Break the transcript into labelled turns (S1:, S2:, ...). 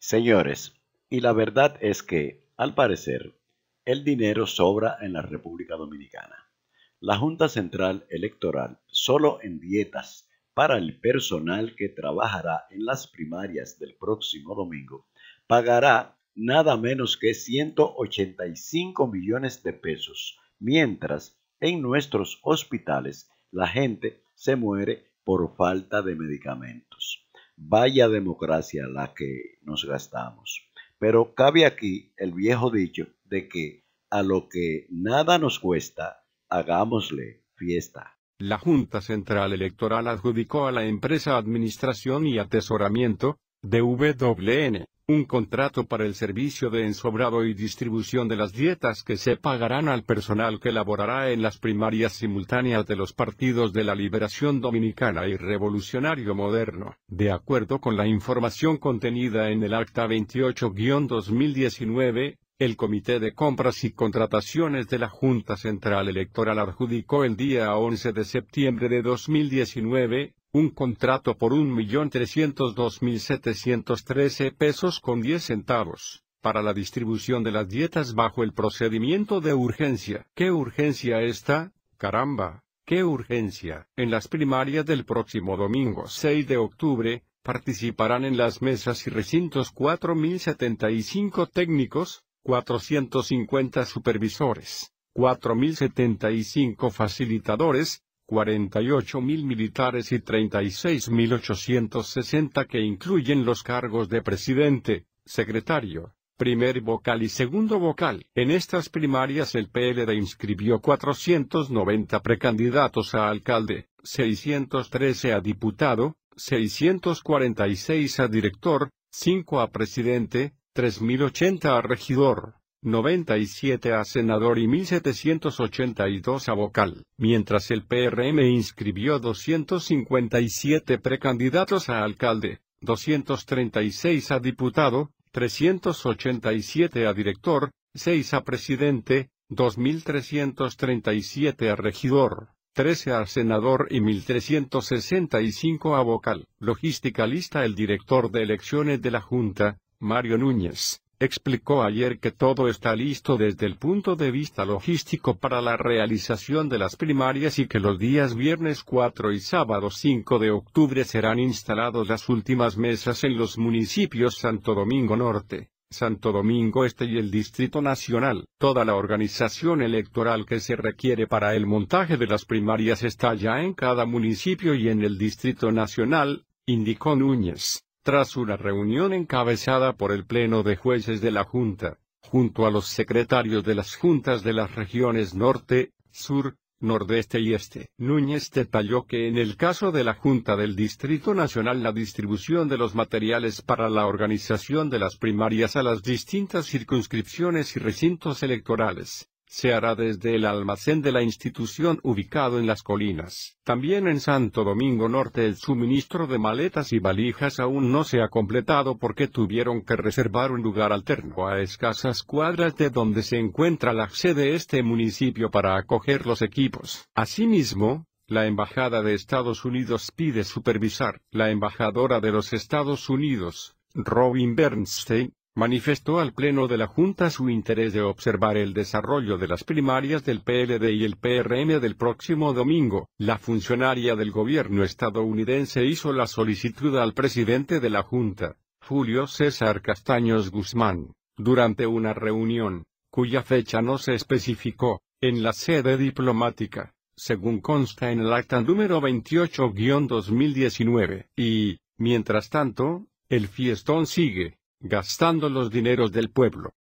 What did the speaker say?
S1: Señores, y la verdad es que, al parecer, el dinero sobra en la República Dominicana. La Junta Central Electoral, solo en dietas para el personal que trabajará en las primarias del próximo domingo, pagará nada menos que 185 millones de pesos, mientras en nuestros hospitales la gente se muere por falta de medicamentos. Vaya democracia la que nos gastamos. Pero cabe aquí el viejo dicho de que a lo que nada nos cuesta, hagámosle fiesta. La Junta Central
S2: Electoral adjudicó a la empresa Administración y Atesoramiento, WN, un contrato para el servicio de ensobrado y distribución de las dietas que se pagarán al personal que laborará en las primarias simultáneas de los partidos de la Liberación Dominicana y Revolucionario Moderno, de acuerdo con la información contenida en el Acta 28-2019, el Comité de Compras y Contrataciones de la Junta Central Electoral adjudicó el día 11 de septiembre de 2019, un contrato por 1.302.713 pesos con 10 centavos, para la distribución de las dietas bajo el procedimiento de urgencia. ¿Qué urgencia está? Caramba, qué urgencia. En las primarias del próximo domingo 6 de octubre, participarán en las mesas y recintos 4.075 técnicos, 450 supervisores, 4.075 facilitadores, 48.000 militares y 36.860 que incluyen los cargos de presidente, secretario, primer vocal y segundo vocal. En estas primarias el PLD inscribió 490 precandidatos a alcalde, 613 a diputado, 646 a director, 5 a presidente, 3.080 a regidor. 97 a senador y 1782 a vocal, mientras el PRM inscribió 257 precandidatos a alcalde, 236 a diputado, 387 a director, 6 a presidente, 2337 a regidor, 13 a senador y 1365 a vocal. Logística lista el director de elecciones de la Junta, Mario Núñez explicó ayer que todo está listo desde el punto de vista logístico para la realización de las primarias y que los días viernes 4 y sábado 5 de octubre serán instalados las últimas mesas en los municipios Santo Domingo Norte, Santo Domingo Este y el Distrito Nacional. Toda la organización electoral que se requiere para el montaje de las primarias está ya en cada municipio y en el Distrito Nacional, indicó Núñez tras una reunión encabezada por el Pleno de Jueces de la Junta, junto a los secretarios de las juntas de las regiones norte, sur, nordeste y este. Núñez detalló que en el caso de la Junta del Distrito Nacional la distribución de los materiales para la organización de las primarias a las distintas circunscripciones y recintos electorales se hará desde el almacén de la institución ubicado en las colinas. También en Santo Domingo Norte el suministro de maletas y valijas aún no se ha completado porque tuvieron que reservar un lugar alterno a escasas cuadras de donde se encuentra la sede de este municipio para acoger los equipos. Asimismo, la Embajada de Estados Unidos pide supervisar. La embajadora de los Estados Unidos, Robin Bernstein, manifestó al Pleno de la Junta su interés de observar el desarrollo de las primarias del PLD y el PRM del próximo domingo. La funcionaria del gobierno estadounidense hizo la solicitud al presidente de la Junta, Julio César Castaños Guzmán, durante una reunión, cuya fecha no se especificó, en la sede diplomática, según consta en el acta número 28-2019. Y, mientras tanto, el fiestón sigue gastando los dineros del pueblo.